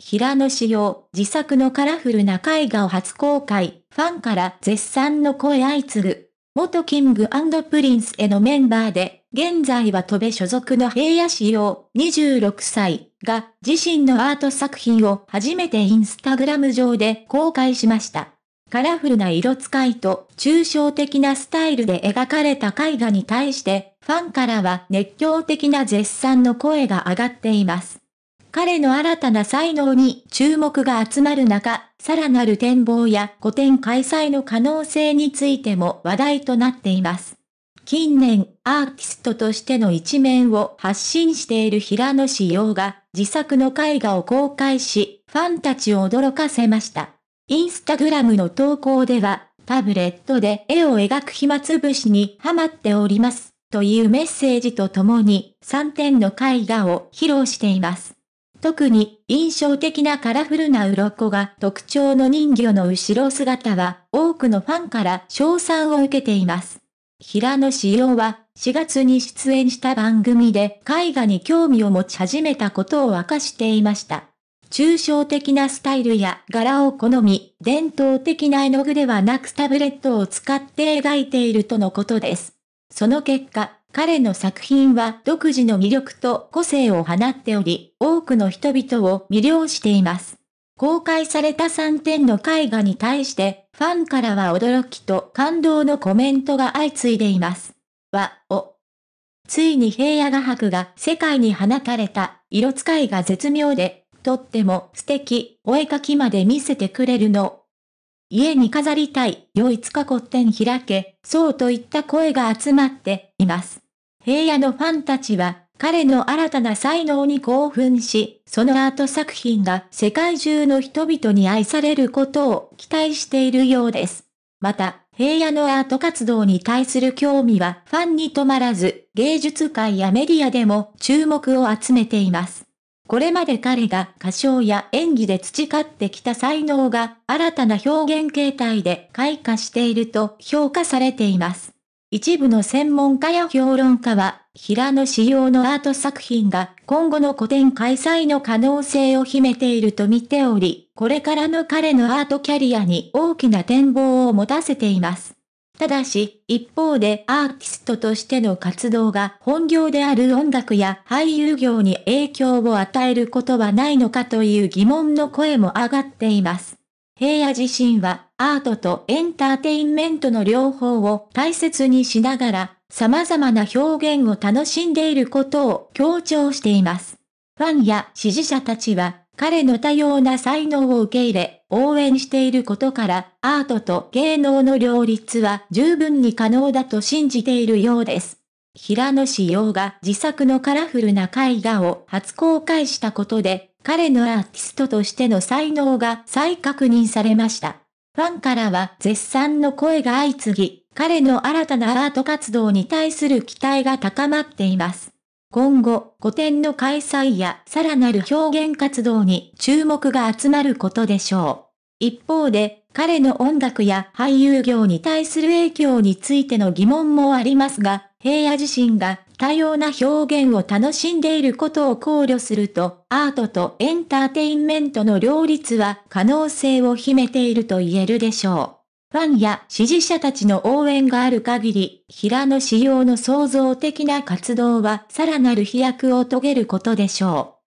平野紫耀、自作のカラフルな絵画を初公開、ファンから絶賛の声相次ぐ。元キングプリンスへのメンバーで、現在は戸部所属の平野紫耀、26歳が自身のアート作品を初めてインスタグラム上で公開しました。カラフルな色使いと抽象的なスタイルで描かれた絵画に対して、ファンからは熱狂的な絶賛の声が上がっています。彼の新たな才能に注目が集まる中、さらなる展望や個展開催の可能性についても話題となっています。近年、アーティストとしての一面を発信している平野志陽が、自作の絵画を公開し、ファンたちを驚かせました。インスタグラムの投稿では、タブレットで絵を描く暇つぶしにハマっております、というメッセージとともに、3点の絵画を披露しています。特に印象的なカラフルな鱗が特徴の人魚の後ろ姿は多くのファンから称賛を受けています。平野紫耀は4月に出演した番組で絵画に興味を持ち始めたことを明かしていました。抽象的なスタイルや柄を好み、伝統的な絵の具ではなくタブレットを使って描いているとのことです。その結果、彼の作品は独自の魅力と個性を放っており、多くの人々を魅了しています。公開された3点の絵画に対して、ファンからは驚きと感動のコメントが相次いでいます。は、お。ついに平野画伯が世界に放たれた、色使いが絶妙で、とっても素敵、お絵描きまで見せてくれるの家に飾りたい、良いつか古典開け、そうといった声が集まっています。平野のファンたちは、彼の新たな才能に興奮し、そのアート作品が世界中の人々に愛されることを期待しているようです。また、平野のアート活動に対する興味はファンに止まらず、芸術界やメディアでも注目を集めています。これまで彼が歌唱や演技で培ってきた才能が新たな表現形態で開花していると評価されています。一部の専門家や評論家は、平野仕様のアート作品が今後の古典開催の可能性を秘めていると見ており、これからの彼のアートキャリアに大きな展望を持たせています。ただし、一方でアーティストとしての活動が本業である音楽や俳優業に影響を与えることはないのかという疑問の声も上がっています。平野自身はアートとエンターテインメントの両方を大切にしながら、様々な表現を楽しんでいることを強調しています。ファンや支持者たちは彼の多様な才能を受け入れ、応援していることから、アートと芸能の両立は十分に可能だと信じているようです。平野紫陽が自作のカラフルな絵画を初公開したことで、彼のアーティストとしての才能が再確認されました。ファンからは絶賛の声が相次ぎ、彼の新たなアート活動に対する期待が高まっています。今後、個展の開催やさらなる表現活動に注目が集まることでしょう。一方で、彼の音楽や俳優業に対する影響についての疑問もありますが、平野自身が多様な表現を楽しんでいることを考慮すると、アートとエンターテインメントの両立は可能性を秘めていると言えるでしょう。ファンや支持者たちの応援がある限り、平野紫耀の創造的な活動はさらなる飛躍を遂げることでしょう。